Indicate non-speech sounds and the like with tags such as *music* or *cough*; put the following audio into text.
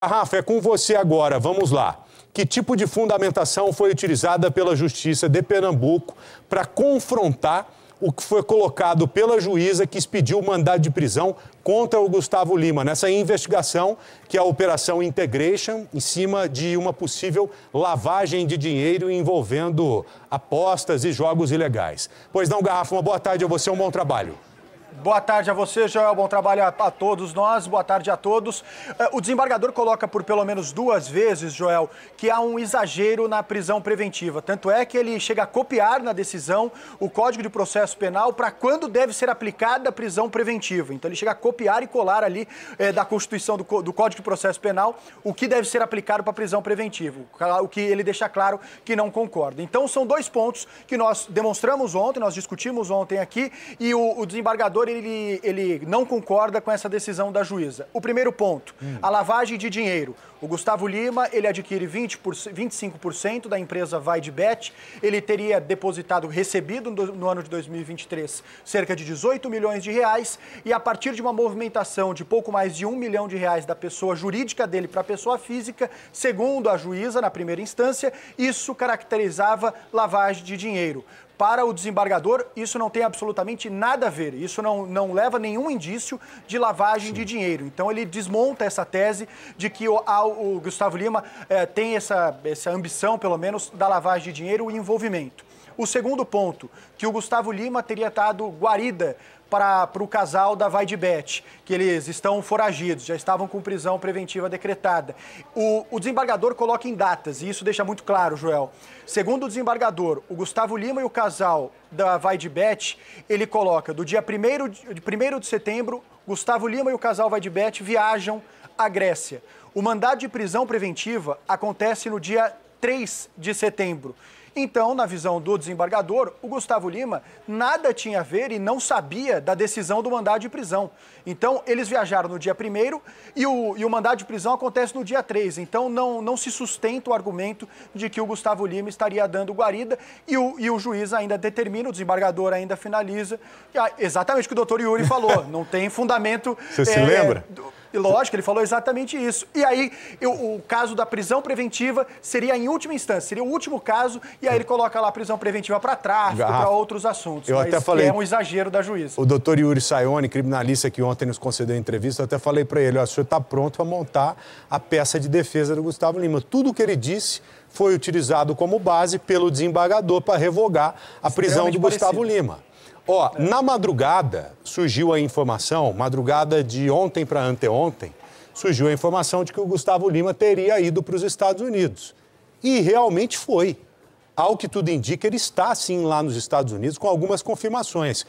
Ah, Rafa, é com você agora. Vamos lá. Que tipo de fundamentação foi utilizada pela Justiça de Pernambuco para confrontar o que foi colocado pela juíza que expediu o mandado de prisão contra o Gustavo Lima nessa investigação, que é a Operação Integration, em cima de uma possível lavagem de dinheiro envolvendo apostas e jogos ilegais? Pois não, Garrafa, uma boa tarde a você, um bom trabalho. Boa tarde a você, Joel. Bom trabalho a, a todos nós. Boa tarde a todos. É, o desembargador coloca por pelo menos duas vezes, Joel, que há um exagero na prisão preventiva. Tanto é que ele chega a copiar na decisão o Código de Processo Penal para quando deve ser aplicada a prisão preventiva. Então ele chega a copiar e colar ali é, da Constituição do, do, Código de Processo Penal o que deve ser aplicado para a prisão preventiva. O que ele deixa claro que não concorda. Então são dois pontos que nós demonstramos ontem, nós discutimos ontem aqui e o, o desembargador ele, ele não concorda com essa decisão da juíza. O primeiro ponto, hum. a lavagem de dinheiro. O Gustavo Lima, ele adquire 20 por, 25% da empresa Vai de Bet. Ele teria depositado, recebido no, no ano de 2023, cerca de 18 milhões de reais. E a partir de uma movimentação de pouco mais de um milhão de reais da pessoa jurídica dele para a pessoa física, segundo a juíza, na primeira instância, isso caracterizava lavagem de dinheiro. Para o desembargador, isso não tem absolutamente nada a ver. Isso não, não leva nenhum indício de lavagem Sim. de dinheiro. Então ele desmonta essa tese de que o, a, o Gustavo Lima eh, tem essa, essa ambição, pelo menos, da lavagem de dinheiro e envolvimento. O segundo ponto, que o Gustavo Lima teria estado guarida para o casal da Vaidbet que eles estão foragidos, já estavam com prisão preventiva decretada. O, o desembargador coloca em datas, e isso deixa muito claro, Joel. Segundo o desembargador, o Gustavo Lima e o casal da Vaidbet ele coloca do dia 1 de, de setembro, Gustavo Lima e o casal Vaidbet viajam à Grécia. O mandado de prisão preventiva acontece no dia 3 de setembro. Então, na visão do desembargador, o Gustavo Lima nada tinha a ver e não sabia da decisão do mandado de prisão. Então, eles viajaram no dia 1 e o, e o mandado de prisão acontece no dia 3. Então, não, não se sustenta o argumento de que o Gustavo Lima estaria dando guarida e o, e o juiz ainda determina, o desembargador ainda finaliza. Exatamente o que o doutor Yuri falou, *laughs* não tem fundamento. Você é, se lembra? Do, e lógico, ele falou exatamente isso. E aí, eu, o caso da prisão preventiva seria em última instância, seria o último caso e aí ele coloca lá prisão preventiva para tráfico, para outros assuntos. Eu até falei. É um exagero da juíza. O doutor Yuri Saione, criminalista que ontem nos concedeu a entrevista, eu até falei para ele: o senhor está pronto para montar a peça de defesa do Gustavo Lima. Tudo o que ele disse foi utilizado como base pelo desembargador para revogar a prisão de Gustavo Lima. Ó, é. na madrugada surgiu a informação, madrugada de ontem para anteontem, surgiu a informação de que o Gustavo Lima teria ido para os Estados Unidos. E realmente foi. Ao que tudo indica, ele está sim lá nos Estados Unidos, com algumas confirmações.